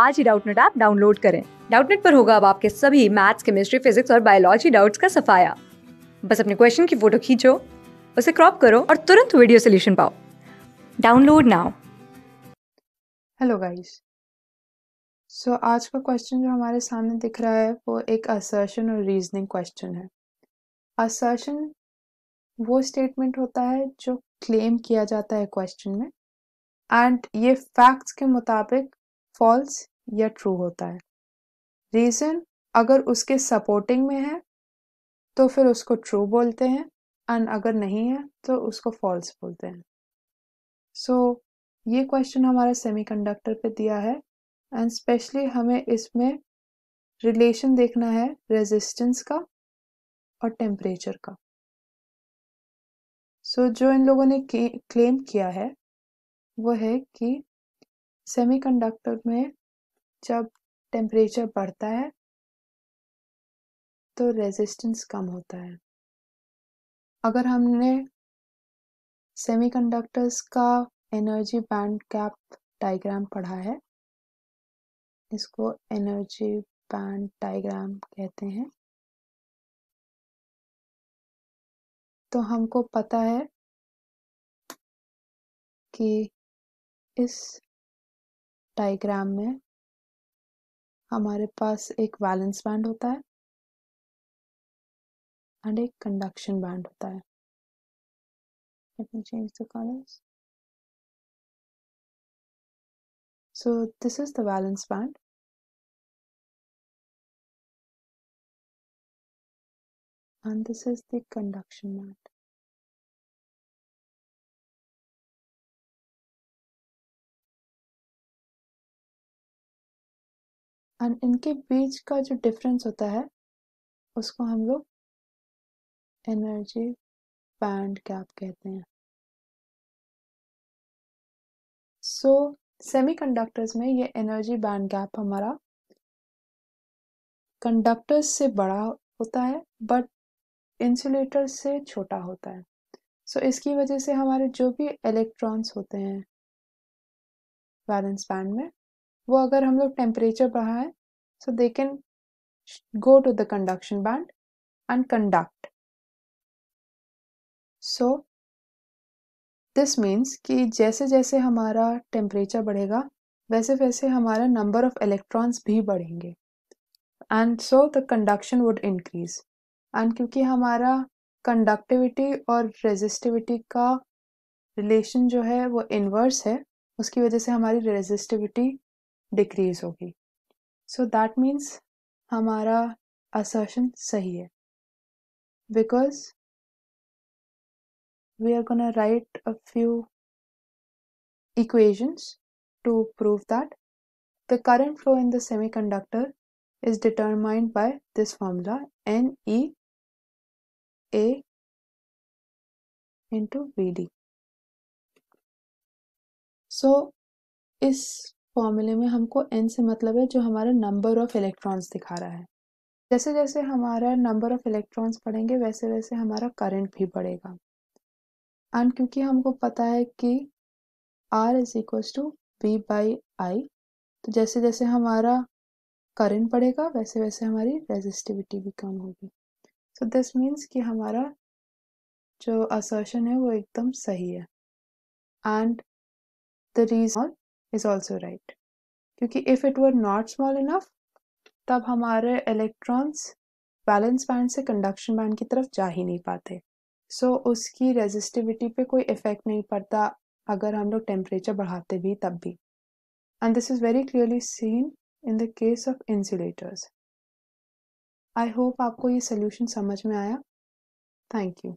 आज ही Doubtnut app download करें डाउटनेट पर होगा अब आपके सभी मैथ्स केमिस्ट्री फिजिक्स और बायोलॉजी डाउट्स का सफाया बस अपने क्वेश्चन की फोटो खींचो उसे क्रॉप करो और तुरंत वीडियो सोल्यूशन पाओ download now hello guys so आज का क्वेश्चन जो हमारे सामने दिख रहा है वो एक असर्शन और रीजनिंग क्वेश्चन है असर्शन वो स्टेटमेंट होता है जो क्लेम किया जाता है क्वेश्चन में एंड ये फैक्ट्स के मुताबिक फॉल्स या ट्रू होता है रीज़न अगर उसके सपोर्टिंग में है तो फिर उसको ट्रू बोलते हैं एंड अगर नहीं है तो उसको फॉल्स बोलते हैं सो so, ये क्वेश्चन हमारा सेमीकंडक्टर पे दिया है एंड स्पेशली हमें इसमें रिलेशन देखना है रेजिस्टेंस का और टेम्परेचर का सो so, जो इन लोगों ने क्लेम किया है वो है कि सेमीकंडक्टर में जब टेम्परेचर बढ़ता है तो रेजिस्टेंस कम होता है अगर हमने सेमीकंडक्टर्स का एनर्जी बैंड गैप डायग्राम पढ़ा है इसको एनर्जी बैंड डायग्राम कहते हैं तो हमको पता है कि इस डायग्राम में हमारे पास एक वैलेंस बैंड होता है एंड एक कंडक्शन बैंड होता है so this is the valence band and this is the conduction band and इनके बीच का जो डिफरेंस होता है उसको हम लोग एनर्जी बैंड गैप कहते हैं सो सेमीकंडक्टर्स में ये एनर्जी बैंड गैप हमारा कंडक्टर्स से बड़ा होता है बट इंसुलेटर से छोटा होता है सो so, इसकी वजह से हमारे जो भी इलेक्ट्रॉन्स होते हैं बैलेंस बैंड में वो अगर हम लोग टेम्परेचर बढ़ाएं so they can go to the conduction band and conduct so this means कि जैसे जैसे हमारा टेम्परेचर बढ़ेगा वैसे वैसे हमारा नंबर ऑफ इलेक्ट्रॉन्स भी बढ़ेंगे and so the conduction would increase and क्योंकि हमारा कंडक्टिविटी और रेजिस्टिविटी का रिलेशन जो है वो इन्वर्स है उसकी वजह से हमारी रेजिस्टिविटी डिक्रीज होगी So that means हमारा assertion सही है because we are gonna write a few equations to prove that the current flow in the semiconductor is determined by this formula N E A into VD. So, is फॉर्मूले में हमको N से मतलब है जो हमारा नंबर ऑफ इलेक्ट्रॉन्स दिखा रहा है जैसे जैसे हमारा नंबर ऑफ इलेक्ट्रॉन्स बढ़ेंगे वैसे वैसे हमारा करंट भी बढ़ेगा एंड क्योंकि हमको पता है कि R is equal to V by I तो जैसे जैसे हमारा करंट बढ़ेगा वैसे वैसे हमारी रेजिस्टिविटी भी कम होगी सो दिस मीन्स कि हमारा जो असर्शन है वो एकदम सही है and the reason is also right क्योंकि if it were not small enough तब हमारे इलेक्ट्रॉन्स बैलेंस बैंड से कंडक्शन बैंड की तरफ जा ही नहीं पाते सो so, उसकी रेजिस्टिविटी पे कोई इफेक्ट नहीं पड़ता अगर हम लोग टेम्परेचर बढ़ाते भी तब भी and this is very clearly seen in the case of insulators I hope आपको ये सोल्यूशन समझ में आया थैंक यू